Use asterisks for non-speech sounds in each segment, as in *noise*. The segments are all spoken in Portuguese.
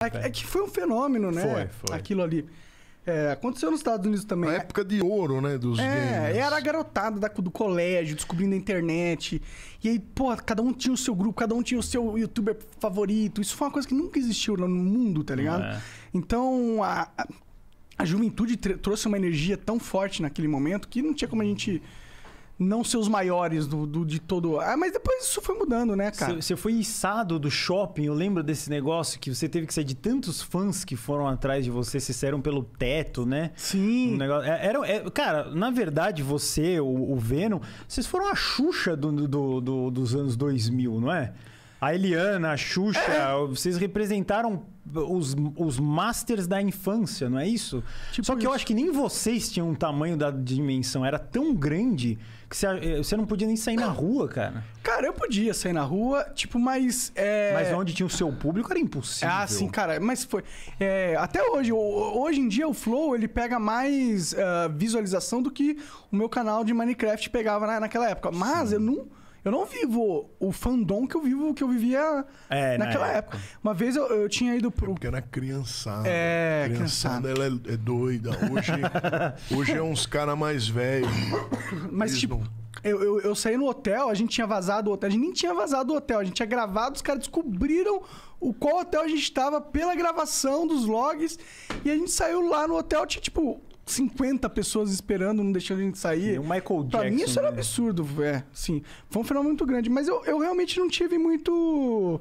É, é, que foi um fenômeno, né? Foi, foi. Aquilo ali. É, aconteceu nos Estados Unidos também. Na é, época de ouro, né? Dos é, games. era a garotada da, do colégio, descobrindo a internet. E aí, pô, cada um tinha o seu grupo, cada um tinha o seu youtuber favorito. Isso foi uma coisa que nunca existiu no mundo, tá ligado? É. Então, a, a, a juventude trouxe uma energia tão forte naquele momento que não tinha como a gente não ser os maiores do, do, de todo. Ah, mas depois isso foi mudando, né, cara? Você foi içado do shopping, eu lembro desse negócio que você teve que sair de tantos fãs que foram atrás de você, se saíram pelo teto, né? Sim. Um negócio... É, era, era, é, cara, na verdade, você, o, o Venom, vocês foram a Xuxa do, do, do dos anos 2000, não é? A Eliana, a Xuxa, é. vocês representaram os, os masters da infância, não é isso? Tipo Só que isso. eu acho que nem vocês tinham um tamanho da dimensão. Era tão grande que eh, você não podia nem sair na rua, cara. Cara, eu podia sair na rua, tipo, mas. É... Mas onde tinha o seu público era impossível. Ah, sim, cara. Mas foi. É, até hoje, hoje em dia o Flow ele pega mais uh, visualização do que o meu canal de Minecraft pegava na, naquela época. Mas sim. eu não eu não vivo o fandom que eu vivo, que eu vivia é, né? naquela na época. época. Uma vez eu, eu tinha ido pro. É porque era criançada. É, criançada. criançada. Ela é, é doida. Hoje, *laughs* hoje é uns caras mais velhos. Mas, Eles tipo. Não... Eu, eu, eu, saí no hotel, a gente tinha vazado o hotel. A gente nem tinha vazado o hotel, a gente tinha gravado, os caras descobriram o qual hotel a gente estava pela gravação dos logs. E a gente saiu lá no hotel, tinha tipo 50 pessoas esperando, não deixando a gente sair. E o Michael Jackson. Pra mim isso era né? absurdo, é, sim. Foi um fenômeno muito grande, mas eu, eu realmente não tive muito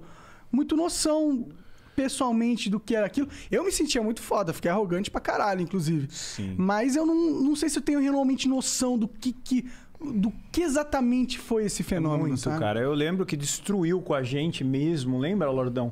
muito noção pessoalmente do que era aquilo. Eu me sentia muito foda, fiquei arrogante pra caralho, inclusive. Sim. Mas eu não, não sei se eu tenho realmente noção do que, que do que exatamente foi esse fenômeno, Muito, sabe? cara. Eu lembro que destruiu com a gente mesmo, lembra, Lordão?